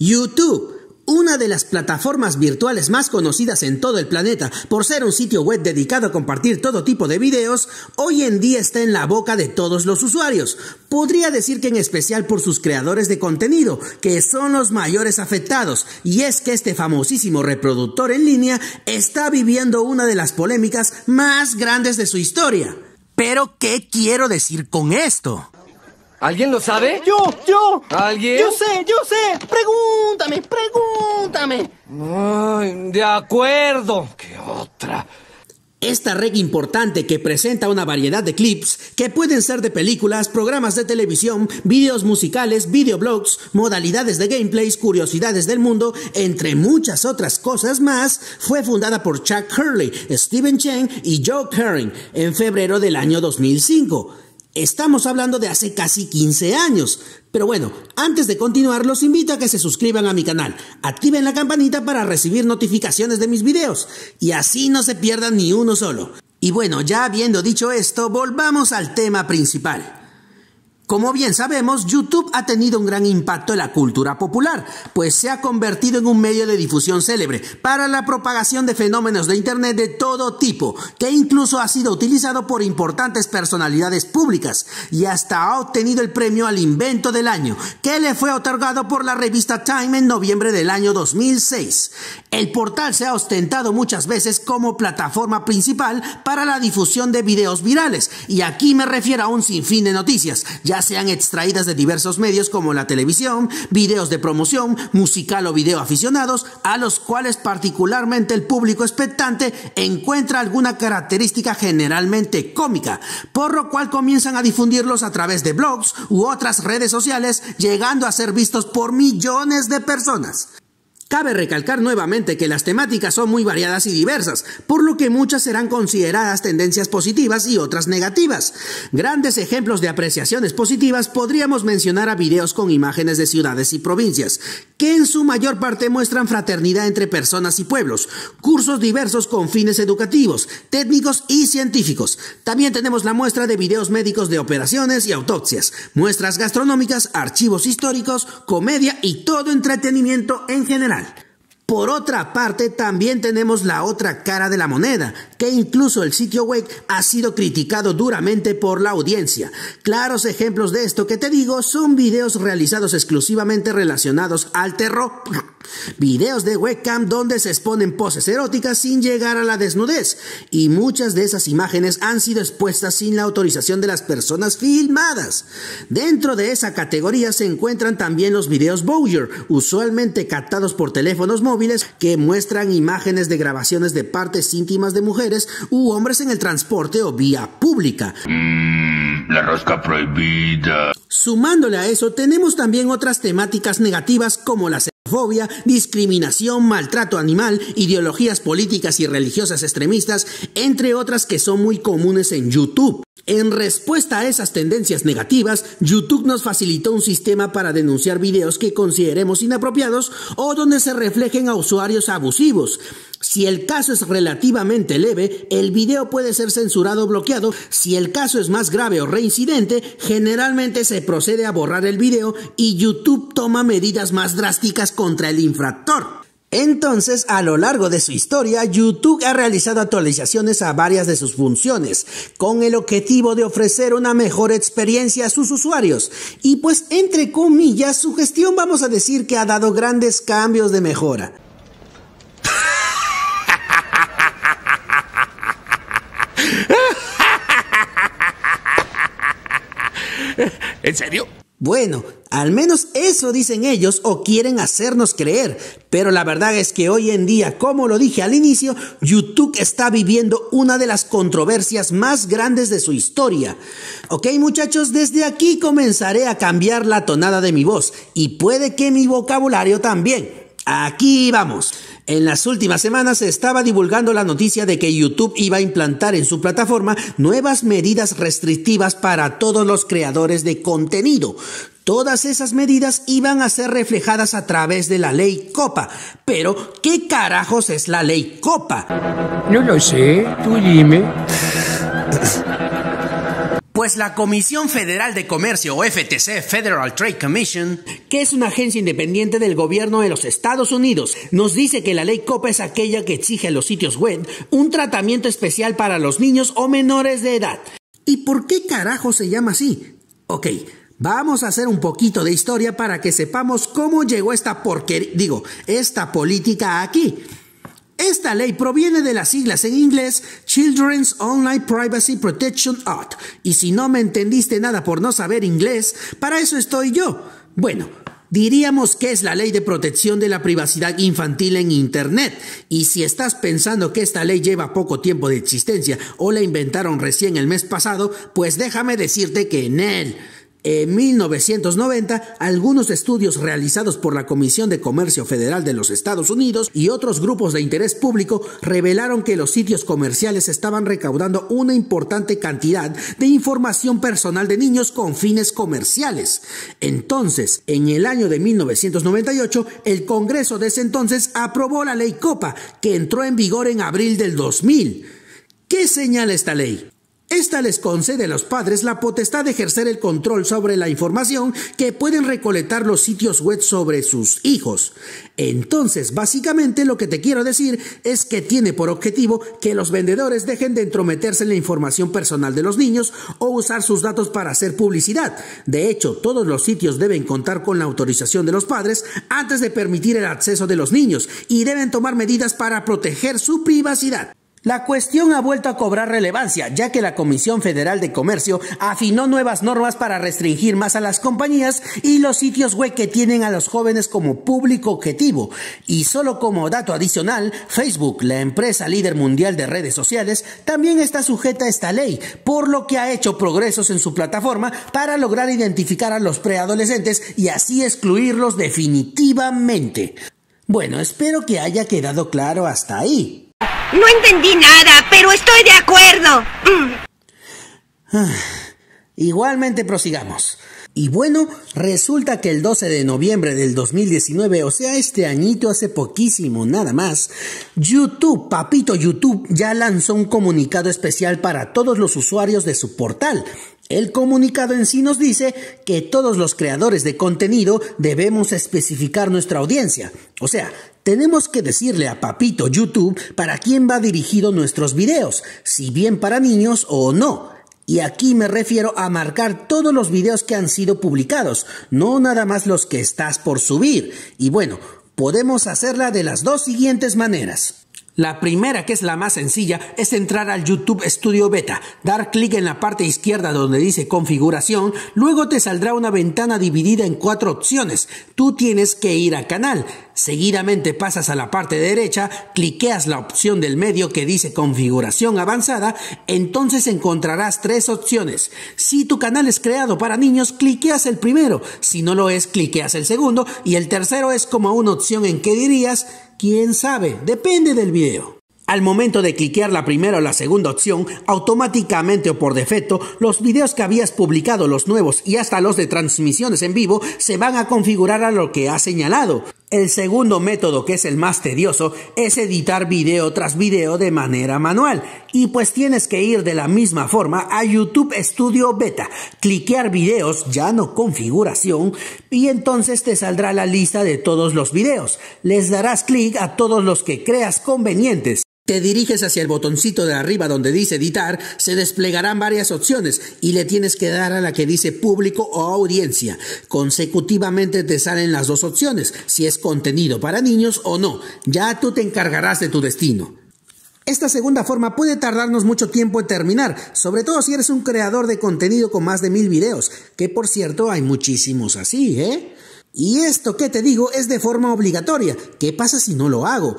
YouTube una de las plataformas virtuales más conocidas en todo el planeta por ser un sitio web dedicado a compartir todo tipo de videos, hoy en día está en la boca de todos los usuarios. Podría decir que en especial por sus creadores de contenido, que son los mayores afectados, y es que este famosísimo reproductor en línea está viviendo una de las polémicas más grandes de su historia. Pero, ¿qué quiero decir con esto? ¿Alguien lo sabe? Yo, yo. ¿Alguien? Yo sé, yo sé. Pregúntame, pregúntame. Ay, de acuerdo. ¿Qué otra? Esta red importante que presenta una variedad de clips que pueden ser de películas, programas de televisión, videos musicales, videoblogs, modalidades de gameplays, curiosidades del mundo, entre muchas otras cosas más, fue fundada por Chuck Hurley, Steven Chen y Joe Curran en febrero del año 2005. Estamos hablando de hace casi 15 años. Pero bueno, antes de continuar los invito a que se suscriban a mi canal, activen la campanita para recibir notificaciones de mis videos y así no se pierdan ni uno solo. Y bueno, ya habiendo dicho esto, volvamos al tema principal. Como bien sabemos, YouTube ha tenido un gran impacto en la cultura popular, pues se ha convertido en un medio de difusión célebre para la propagación de fenómenos de Internet de todo tipo, que incluso ha sido utilizado por importantes personalidades públicas y hasta ha obtenido el premio al invento del año, que le fue otorgado por la revista Time en noviembre del año 2006. El portal se ha ostentado muchas veces como plataforma principal para la difusión de videos virales, y aquí me refiero a un sinfín de noticias, ya sean extraídas de diversos medios como la televisión, videos de promoción, musical o video aficionados, a los cuales particularmente el público expectante encuentra alguna característica generalmente cómica, por lo cual comienzan a difundirlos a través de blogs u otras redes sociales, llegando a ser vistos por millones de personas. Cabe recalcar nuevamente que las temáticas son muy variadas y diversas, por lo que muchas serán consideradas tendencias positivas y otras negativas. Grandes ejemplos de apreciaciones positivas podríamos mencionar a videos con imágenes de ciudades y provincias, que en su mayor parte muestran fraternidad entre personas y pueblos, cursos diversos con fines educativos, técnicos y científicos. También tenemos la muestra de videos médicos de operaciones y autopsias, muestras gastronómicas, archivos históricos, comedia y todo entretenimiento en general. Por otra parte, también tenemos la otra cara de la moneda, que incluso el sitio web ha sido criticado duramente por la audiencia. Claros ejemplos de esto que te digo son videos realizados exclusivamente relacionados al terror Videos de webcam donde se exponen poses eróticas sin llegar a la desnudez y muchas de esas imágenes han sido expuestas sin la autorización de las personas filmadas. Dentro de esa categoría se encuentran también los videos Bowyer, usualmente captados por teléfonos móviles que muestran imágenes de grabaciones de partes íntimas de mujeres u hombres en el transporte o vía pública. Mm, la rosca prohibida. Sumándole a eso, tenemos también otras temáticas negativas como las fobia, discriminación, maltrato animal, ideologías políticas y religiosas extremistas, entre otras que son muy comunes en YouTube. En respuesta a esas tendencias negativas, YouTube nos facilitó un sistema para denunciar videos que consideremos inapropiados o donde se reflejen a usuarios abusivos. Si el caso es relativamente leve, el video puede ser censurado o bloqueado. Si el caso es más grave o reincidente, generalmente se procede a borrar el video y YouTube toma medidas más drásticas contra el infractor. Entonces, a lo largo de su historia, YouTube ha realizado actualizaciones a varias de sus funciones, con el objetivo de ofrecer una mejor experiencia a sus usuarios. Y pues, entre comillas, su gestión vamos a decir que ha dado grandes cambios de mejora. ¿En serio? Bueno, al menos eso dicen ellos o quieren hacernos creer, pero la verdad es que hoy en día, como lo dije al inicio, YouTube está viviendo una de las controversias más grandes de su historia. Ok muchachos, desde aquí comenzaré a cambiar la tonada de mi voz y puede que mi vocabulario también. Aquí vamos. En las últimas semanas se estaba divulgando la noticia de que YouTube iba a implantar en su plataforma nuevas medidas restrictivas para todos los creadores de contenido. Todas esas medidas iban a ser reflejadas a través de la ley Copa. Pero, ¿qué carajos es la ley Copa? No lo sé, tú dime. Pues la Comisión Federal de Comercio, o FTC, Federal Trade Commission, que es una agencia independiente del gobierno de los Estados Unidos, nos dice que la ley COPA es aquella que exige a los sitios web un tratamiento especial para los niños o menores de edad. ¿Y por qué carajo se llama así? Ok, Vamos a hacer un poquito de historia para que sepamos cómo llegó esta porquería, digo, esta política aquí. Esta ley proviene de las siglas en inglés Children's Online Privacy Protection Act. Y si no me entendiste nada por no saber inglés, para eso estoy yo. Bueno, diríamos que es la ley de protección de la privacidad infantil en Internet. Y si estás pensando que esta ley lleva poco tiempo de existencia o la inventaron recién el mes pasado, pues déjame decirte que en él... En 1990, algunos estudios realizados por la Comisión de Comercio Federal de los Estados Unidos y otros grupos de interés público revelaron que los sitios comerciales estaban recaudando una importante cantidad de información personal de niños con fines comerciales. Entonces, en el año de 1998, el Congreso de ese entonces aprobó la ley COPA, que entró en vigor en abril del 2000. ¿Qué señala esta ley? Esta les concede a los padres la potestad de ejercer el control sobre la información que pueden recolectar los sitios web sobre sus hijos. Entonces, básicamente lo que te quiero decir es que tiene por objetivo que los vendedores dejen de entrometerse en la información personal de los niños o usar sus datos para hacer publicidad. De hecho, todos los sitios deben contar con la autorización de los padres antes de permitir el acceso de los niños y deben tomar medidas para proteger su privacidad. La cuestión ha vuelto a cobrar relevancia, ya que la Comisión Federal de Comercio afinó nuevas normas para restringir más a las compañías y los sitios web que tienen a los jóvenes como público objetivo. Y solo como dato adicional, Facebook, la empresa líder mundial de redes sociales, también está sujeta a esta ley, por lo que ha hecho progresos en su plataforma para lograr identificar a los preadolescentes y así excluirlos definitivamente. Bueno, espero que haya quedado claro hasta ahí. No entendí nada, pero estoy de acuerdo. Mm. igualmente prosigamos. Y bueno, resulta que el 12 de noviembre del 2019, o sea, este añito hace poquísimo nada más, YouTube, papito YouTube, ya lanzó un comunicado especial para todos los usuarios de su portal, el comunicado en sí nos dice que todos los creadores de contenido debemos especificar nuestra audiencia. O sea, tenemos que decirle a Papito YouTube para quién va dirigido nuestros videos, si bien para niños o no. Y aquí me refiero a marcar todos los videos que han sido publicados, no nada más los que estás por subir. Y bueno, podemos hacerla de las dos siguientes maneras. La primera, que es la más sencilla, es entrar al YouTube Studio Beta, dar clic en la parte izquierda donde dice configuración, luego te saldrá una ventana dividida en cuatro opciones. Tú tienes que ir a canal. Seguidamente pasas a la parte derecha, cliqueas la opción del medio que dice configuración avanzada, entonces encontrarás tres opciones. Si tu canal es creado para niños, cliqueas el primero. Si no lo es, cliqueas el segundo. Y el tercero es como una opción en que dirías ¿Quién sabe? Depende del video. Al momento de cliquear la primera o la segunda opción, automáticamente o por defecto, los videos que habías publicado, los nuevos y hasta los de transmisiones en vivo, se van a configurar a lo que has señalado. El segundo método, que es el más tedioso, es editar video tras video de manera manual. Y pues tienes que ir de la misma forma a YouTube Studio Beta, cliquear videos, ya no configuración, y entonces te saldrá la lista de todos los videos. Les darás clic a todos los que creas convenientes. Te diriges hacia el botoncito de arriba donde dice editar, se desplegarán varias opciones y le tienes que dar a la que dice público o audiencia. Consecutivamente te salen las dos opciones, si es contenido para niños o no. Ya tú te encargarás de tu destino. Esta segunda forma puede tardarnos mucho tiempo en terminar, sobre todo si eres un creador de contenido con más de mil videos, que por cierto hay muchísimos así, ¿eh? Y esto que te digo es de forma obligatoria. ¿Qué pasa si no lo hago?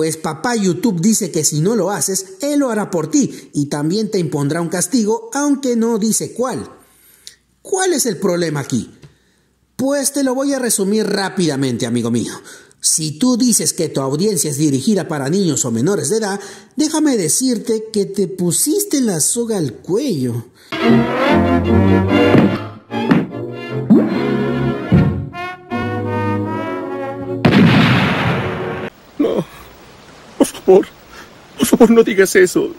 pues papá YouTube dice que si no lo haces, él lo hará por ti y también te impondrá un castigo, aunque no dice cuál. ¿Cuál es el problema aquí? Pues te lo voy a resumir rápidamente, amigo mío. Si tú dices que tu audiencia es dirigida para niños o menores de edad, déjame decirte que te pusiste la soga al cuello. por favor no digas eso.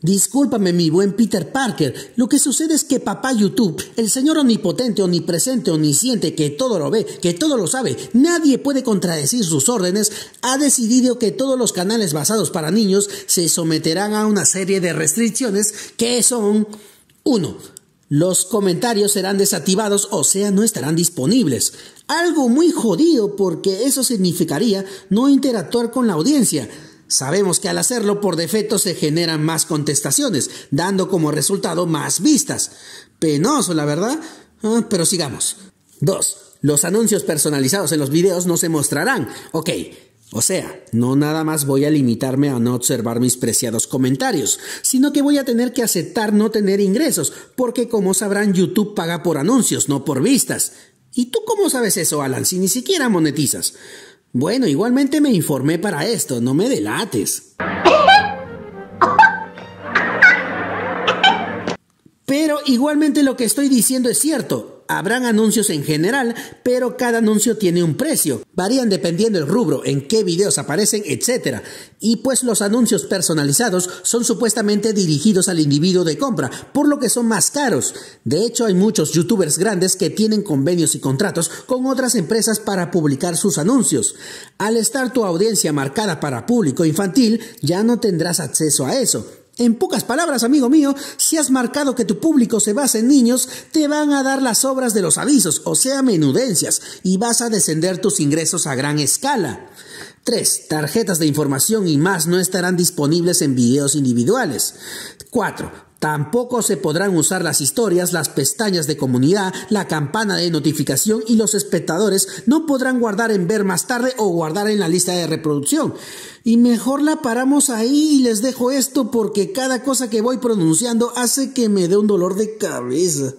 Discúlpame, mi buen Peter Parker. Lo que sucede es que papá YouTube, el señor omnipotente, omnipresente, omnisciente, que todo lo ve, que todo lo sabe, nadie puede contradecir sus órdenes, ha decidido que todos los canales basados para niños se someterán a una serie de restricciones que son 1. Los comentarios serán desactivados, o sea, no estarán disponibles. Algo muy jodido porque eso significaría no interactuar con la audiencia. Sabemos que al hacerlo por defecto se generan más contestaciones, dando como resultado más vistas. Penoso, la verdad. Ah, pero sigamos. Dos, Los anuncios personalizados en los videos no se mostrarán. Ok, o sea, no nada más voy a limitarme a no observar mis preciados comentarios, sino que voy a tener que aceptar no tener ingresos, porque como sabrán YouTube paga por anuncios, no por vistas. ¿Y tú cómo sabes eso, Alan, si ni siquiera monetizas? Bueno, igualmente me informé para esto, no me delates. Pero igualmente lo que estoy diciendo es cierto. Habrán anuncios en general, pero cada anuncio tiene un precio. Varían dependiendo el rubro, en qué videos aparecen, etc. Y pues los anuncios personalizados son supuestamente dirigidos al individuo de compra, por lo que son más caros. De hecho, hay muchos youtubers grandes que tienen convenios y contratos con otras empresas para publicar sus anuncios. Al estar tu audiencia marcada para público infantil, ya no tendrás acceso a eso. En pocas palabras, amigo mío, si has marcado que tu público se basa en niños, te van a dar las obras de los avisos, o sea, menudencias, y vas a descender tus ingresos a gran escala. 3. Tarjetas de información y más no estarán disponibles en videos individuales. 4. Tampoco se podrán usar las historias, las pestañas de comunidad, la campana de notificación y los espectadores no podrán guardar en ver más tarde o guardar en la lista de reproducción. Y mejor la paramos ahí y les dejo esto porque cada cosa que voy pronunciando hace que me dé un dolor de cabeza.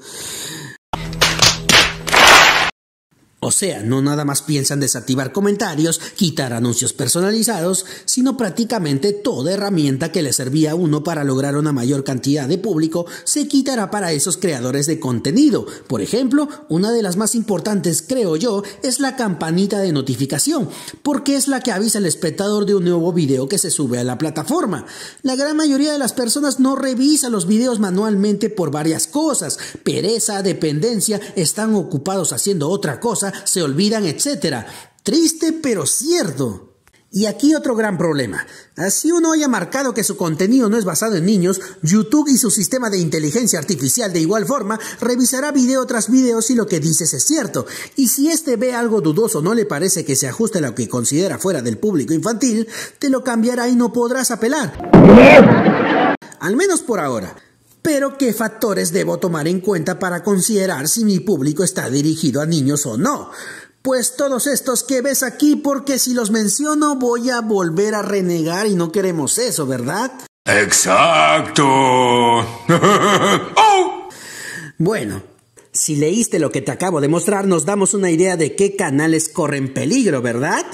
O sea, no nada más piensan desactivar comentarios, quitar anuncios personalizados, sino prácticamente toda herramienta que le servía a uno para lograr una mayor cantidad de público se quitará para esos creadores de contenido. Por ejemplo, una de las más importantes, creo yo, es la campanita de notificación, porque es la que avisa al espectador de un nuevo video que se sube a la plataforma. La gran mayoría de las personas no revisa los videos manualmente por varias cosas, pereza, dependencia, están ocupados haciendo otra cosa se olvidan, etc. Triste pero cierto. Y aquí otro gran problema. Ah, si uno haya marcado que su contenido no es basado en niños, YouTube y su sistema de inteligencia artificial de igual forma revisará video tras video si lo que dices es cierto. Y si este ve algo dudoso no le parece que se ajuste a lo que considera fuera del público infantil, te lo cambiará y no podrás apelar. Al menos por ahora pero qué factores debo tomar en cuenta para considerar si mi público está dirigido a niños o no. Pues todos estos que ves aquí, porque si los menciono voy a volver a renegar y no queremos eso, ¿verdad? Exacto. ¡Oh! Bueno, si leíste lo que te acabo de mostrar, nos damos una idea de qué canales corren peligro, ¿verdad?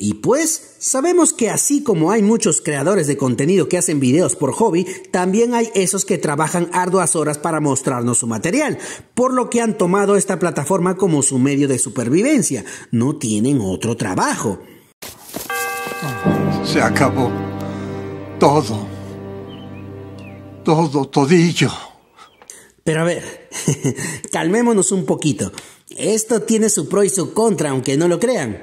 Y pues, sabemos que así como hay muchos creadores de contenido que hacen videos por hobby, también hay esos que trabajan arduas horas para mostrarnos su material, por lo que han tomado esta plataforma como su medio de supervivencia. No tienen otro trabajo. Se acabó todo. Todo, todillo. Pero a ver, calmémonos un poquito. Esto tiene su pro y su contra, aunque no lo crean.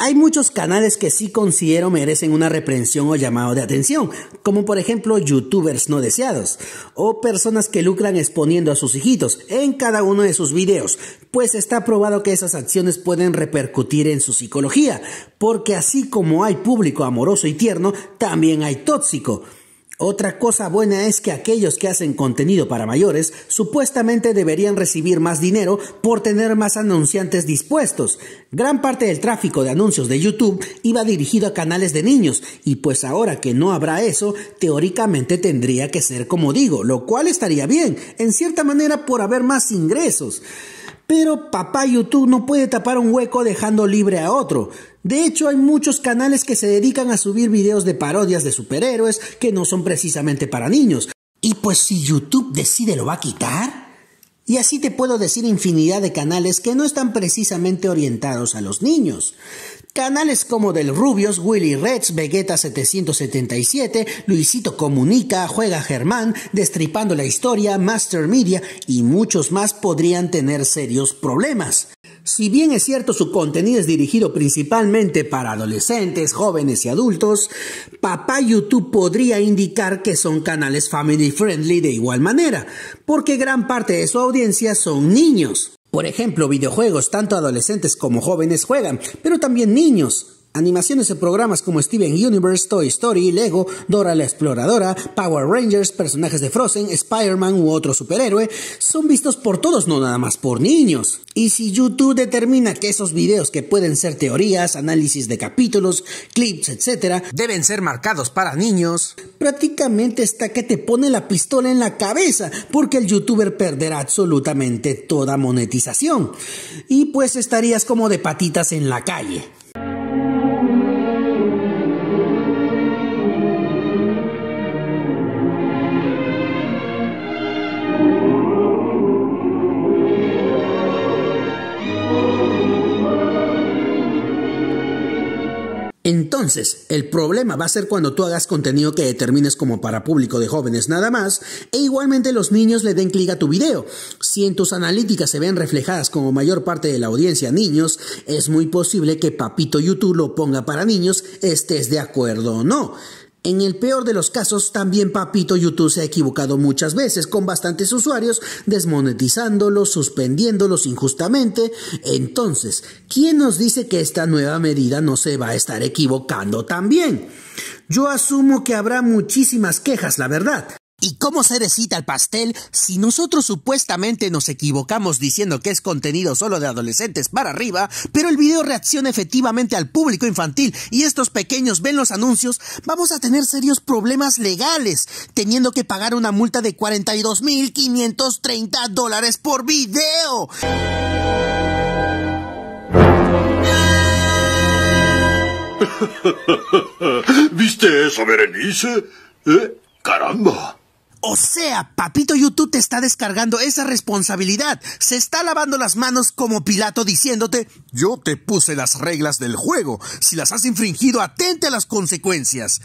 Hay muchos canales que sí considero merecen una reprensión o llamado de atención, como por ejemplo youtubers no deseados o personas que lucran exponiendo a sus hijitos en cada uno de sus videos, pues está probado que esas acciones pueden repercutir en su psicología, porque así como hay público amoroso y tierno, también hay tóxico. Otra cosa buena es que aquellos que hacen contenido para mayores supuestamente deberían recibir más dinero por tener más anunciantes dispuestos. Gran parte del tráfico de anuncios de YouTube iba dirigido a canales de niños y pues ahora que no habrá eso, teóricamente tendría que ser como digo, lo cual estaría bien, en cierta manera por haber más ingresos. Pero papá YouTube no puede tapar un hueco dejando libre a otro. De hecho, hay muchos canales que se dedican a subir videos de parodias de superhéroes que no son precisamente para niños. Y pues si YouTube decide lo va a quitar. Y así te puedo decir infinidad de canales que no están precisamente orientados a los niños. Canales como Del Rubios, Willy Reds, Vegeta 777, Luisito Comunica, Juega Germán, Destripando la Historia, Master Media y muchos más podrían tener serios problemas. Si bien es cierto su contenido es dirigido principalmente para adolescentes, jóvenes y adultos, Papá YouTube podría indicar que son canales family friendly de igual manera, porque gran parte de su audiencia son niños. Por ejemplo, videojuegos, tanto adolescentes como jóvenes juegan, pero también niños. Animaciones de programas como Steven Universe, Toy Story, Lego, Dora la Exploradora, Power Rangers, personajes de Frozen, Spider-Man u otro superhéroe son vistos por todos, no nada más por niños. Y si YouTube determina que esos videos que pueden ser teorías, análisis de capítulos, clips, etc., deben ser marcados para niños, prácticamente está que te pone la pistola en la cabeza porque el youtuber perderá absolutamente toda monetización. Y pues estarías como de patitas en la calle. Entonces, el problema va a ser cuando tú hagas contenido que determines como para público de jóvenes nada más, e igualmente los niños le den clic a tu video. Si en tus analíticas se ven reflejadas como mayor parte de la audiencia niños, es muy posible que Papito YouTube lo ponga para niños, estés de acuerdo o no. En el peor de los casos, también Papito YouTube se ha equivocado muchas veces con bastantes usuarios, desmonetizándolos, suspendiéndolos injustamente. Entonces, ¿quién nos dice que esta nueva medida no se va a estar equivocando también? Yo asumo que habrá muchísimas quejas, la verdad. ¿Y cómo se recita el pastel si nosotros supuestamente nos equivocamos diciendo que es contenido solo de adolescentes para arriba, pero el video reacciona efectivamente al público infantil y estos pequeños ven los anuncios? Vamos a tener serios problemas legales, teniendo que pagar una multa de 42.530 dólares por video. ¿Viste eso, Berenice? ¿Eh? Caramba, o sea, papito YouTube te está descargando esa responsabilidad. Se está lavando las manos como Pilato diciéndote, yo te puse las reglas del juego. Si las has infringido, atente a las consecuencias.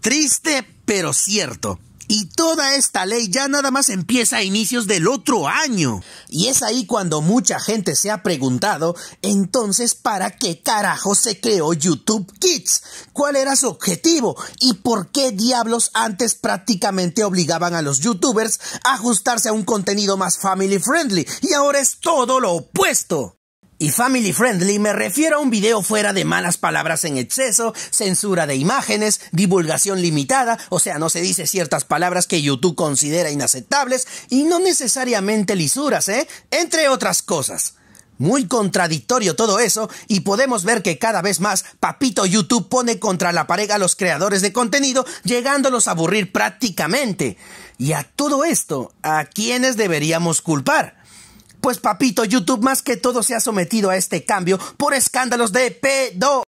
Triste, pero cierto. Y toda esta ley ya nada más empieza a inicios del otro año. Y es ahí cuando mucha gente se ha preguntado, entonces, ¿para qué carajo se creó YouTube Kids? ¿Cuál era su objetivo? ¿Y por qué diablos antes prácticamente obligaban a los youtubers a ajustarse a un contenido más family friendly? Y ahora es todo lo opuesto y family friendly me refiero a un video fuera de malas palabras en exceso, censura de imágenes, divulgación limitada, o sea, no se dice ciertas palabras que YouTube considera inaceptables y no necesariamente lisuras, ¿eh? Entre otras cosas. Muy contradictorio todo eso y podemos ver que cada vez más Papito YouTube pone contra la pareja a los creadores de contenido, llegándolos a aburrir prácticamente. Y a todo esto, ¿a quiénes deberíamos culpar? Pues papito, YouTube más que todo se ha sometido a este cambio por escándalos de pedo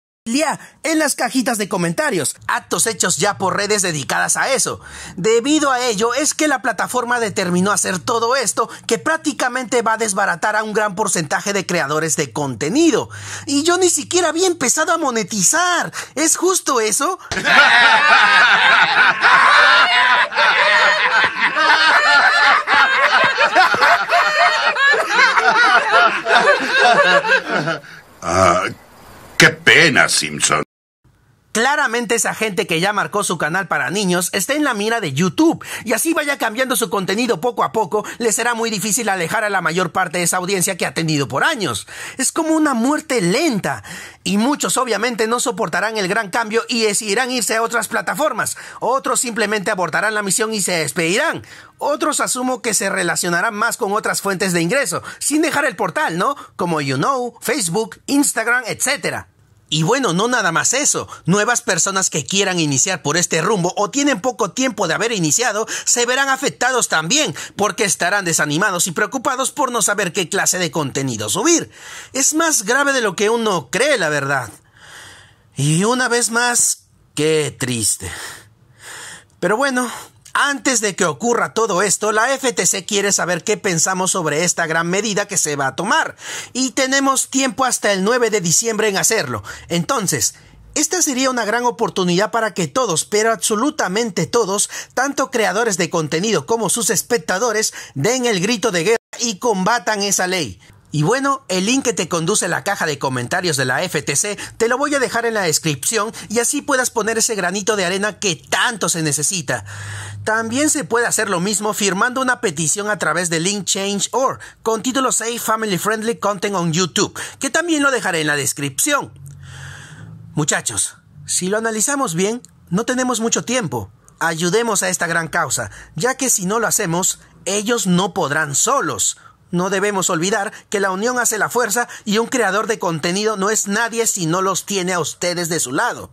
en las cajitas de comentarios, actos hechos ya por redes dedicadas a eso. Debido a ello es que la plataforma determinó hacer todo esto que prácticamente va a desbaratar a un gran porcentaje de creadores de contenido. Y yo ni siquiera había empezado a monetizar. ¿Es justo eso? Ah, Qué pena, Simpson. Claramente esa gente que ya marcó su canal para niños está en la mira de YouTube y así vaya cambiando su contenido poco a poco, le será muy difícil alejar a la mayor parte de esa audiencia que ha tenido por años. Es como una muerte lenta y muchos obviamente no soportarán el gran cambio y decidirán irse a otras plataformas, otros simplemente abortarán la misión y se despedirán, otros asumo que se relacionarán más con otras fuentes de ingreso, sin dejar el portal, ¿no? Como You Know, Facebook, Instagram, etc. Y bueno, no nada más eso, nuevas personas que quieran iniciar por este rumbo o tienen poco tiempo de haber iniciado se verán afectados también porque estarán desanimados y preocupados por no saber qué clase de contenido subir. Es más grave de lo que uno cree, la verdad. Y una vez más, qué triste. Pero bueno, antes de que ocurra todo esto, la FTC quiere saber qué pensamos sobre esta gran medida que se va a tomar y tenemos tiempo hasta el 9 de diciembre en hacerlo. Entonces, esta sería una gran oportunidad para que todos, pero absolutamente todos, tanto creadores de contenido como sus espectadores, den el grito de guerra y combatan esa ley. Y bueno, el link que te conduce a la caja de comentarios de la FTC te lo voy a dejar en la descripción y así puedas poner ese granito de arena que tanto se necesita. También se puede hacer lo mismo firmando una petición a través de link or con título Safe Family Friendly Content on YouTube, que también lo dejaré en la descripción. Muchachos, si lo analizamos bien, no tenemos mucho tiempo. Ayudemos a esta gran causa, ya que si no lo hacemos, ellos no podrán solos. No debemos olvidar que la unión hace la fuerza y un creador de contenido no es nadie si no los tiene a ustedes de su lado.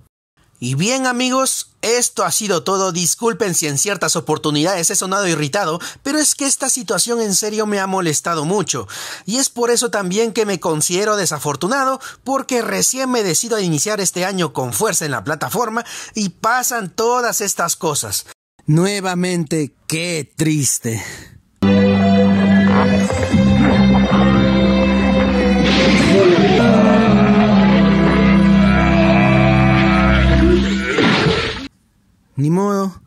Y bien amigos, esto ha sido todo. Disculpen si en ciertas oportunidades he sonado irritado, pero es que esta situación en serio me ha molestado mucho. Y es por eso también que me considero desafortunado, porque recién me decido a iniciar este año con fuerza en la plataforma y pasan todas estas cosas. Nuevamente, qué triste. Ni modo.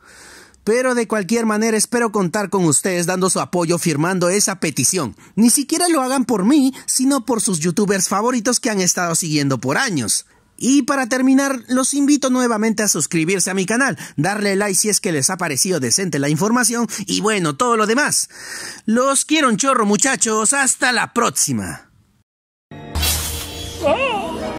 Pero de cualquier manera espero contar con ustedes dando su apoyo firmando esa petición. Ni siquiera lo hagan por mí, sino por sus youtubers favoritos que han estado siguiendo por años. Y para terminar, los invito nuevamente a suscribirse a mi canal, darle like si es que les ha parecido decente la información y bueno, todo lo demás. Los quiero un chorro muchachos, hasta la próxima.